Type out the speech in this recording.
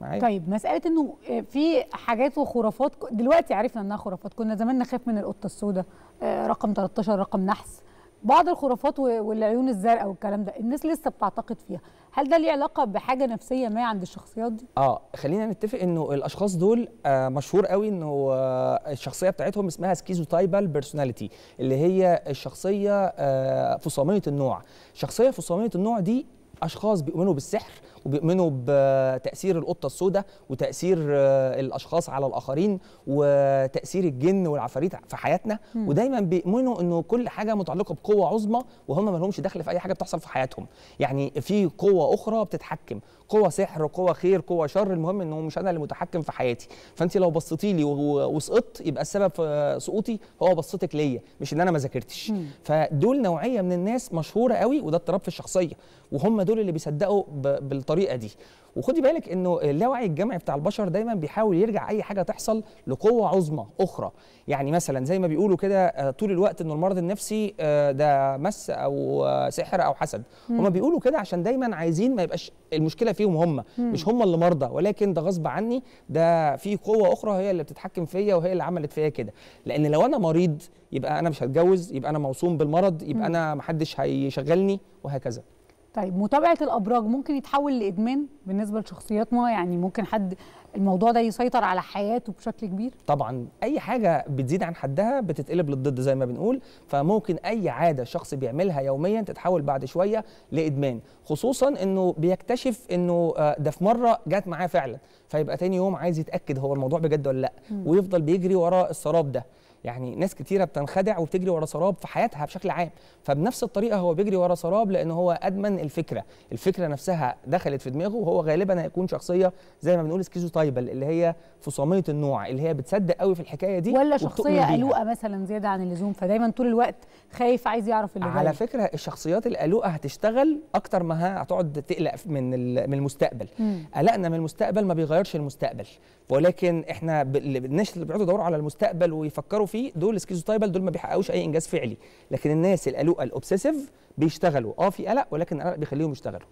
معايا طيب مساله انه آه، في حاجات وخرافات دلوقتي عرفنا انها خرافات كنا زمان نخاف من القطه السوداء آه، رقم 13 رقم نحس بعض الخرافات والعيون الزرقاء والكلام ده الناس لسه بتعتقد فيها هل ده ليه علاقه بحاجه نفسيه ما عند الشخصيات دي اه خلينا نتفق انه الاشخاص دول آه مشهور قوي انه آه الشخصيه بتاعتهم اسمها سكيزوتايبال بيرسوناليتي اللي هي الشخصيه آه فصاميه النوع شخصيه فصاميه النوع دي اشخاص بيؤمنوا بالسحر وبيؤمنوا بتاثير القطه السوداء وتاثير آه، الاشخاص على الاخرين وتاثير الجن والعفاريت في حياتنا ودايما بيؤمنوا انه كل حاجه متعلقه بقوه عظمى وهم ما لهمش دخل في اي حاجه بتحصل في حياتهم يعني في قوه اخرى بتتحكم قوه سحر قوه خير قوه شر المهم انه مش انا اللي متحكم في حياتي فانت لو بصيتي لي وسقطت يبقى السبب في سقوطي هو بصتك ليا مش ان انا ما ذاكرتش فدول نوعيه من الناس مشهوره قوي وده اضطراب في الشخصيه وهم دول اللي بيصدقوا بال بالطريقه دي وخدي بالك انه اللاوعي الجمعي بتاع البشر دايما بيحاول يرجع اي حاجه تحصل لقوه عظمى اخرى يعني مثلا زي ما بيقولوا كده آه، طول الوقت ان المرض النفسي آه، ده مس او آه، سحر او حسد هما بيقولوا كده عشان دايما عايزين ما يبقاش المشكله فيهم هم مش هم اللي مرضى ولكن ده غصب عني ده في قوه اخرى هي اللي بتتحكم فيا وهي اللي عملت فيا كده لان لو انا مريض يبقى انا مش هتجوز يبقى انا موصوم بالمرض يبقى انا محدش هيشغلني وهكذا طيب متابعه الابراج ممكن يتحول لادمان بالنسبه لشخصياتنا يعني ممكن حد الموضوع ده يسيطر على حياته بشكل كبير طبعا اي حاجه بتزيد عن حدها بتتقلب للضد زي ما بنقول فممكن اي عاده شخص بيعملها يوميا تتحول بعد شويه لادمان خصوصا انه بيكتشف انه آه، ده في مره جت معاه فعلا فيبقى تاني يوم عايز يتاكد هو الموضوع بجد ولا لا ويفضل بيجري وراء السراب ده يعني ناس كتيره بتنخدع وبتجري ورا سراب في حياتها بشكل عام فبنفس الطريقه هو بيجري ورا سراب لان هو ادمن الفكره الفكره نفسها دخلت في دماغه وهو غالبا هيكون شخصيه زي ما بنقول سكيزو تايبل اللي هي فصاميه النوع اللي هي بتصدق قوي في الحكايه دي ولا شخصيه قلوقه مثلا زياده عن اللزوم فدايما طول الوقت خايف عايز يعرف اللي على فكره الشخصيات القلوقه هتشتغل اكتر ما هتقعد تقلق من من المستقبل قلقنا من المستقبل ما بيغيرش المستقبل ولكن احنا الناس اللي بيقعدوا يدوروا على المستقبل ويفكروا فيه دول سكيزوتايبل دول ما بيحققوش اي انجاز فعلي لكن الناس القلقه الاوبسيسيف بيشتغلوا اه في قلق ولكن القلق بيخليهم يشتغلوا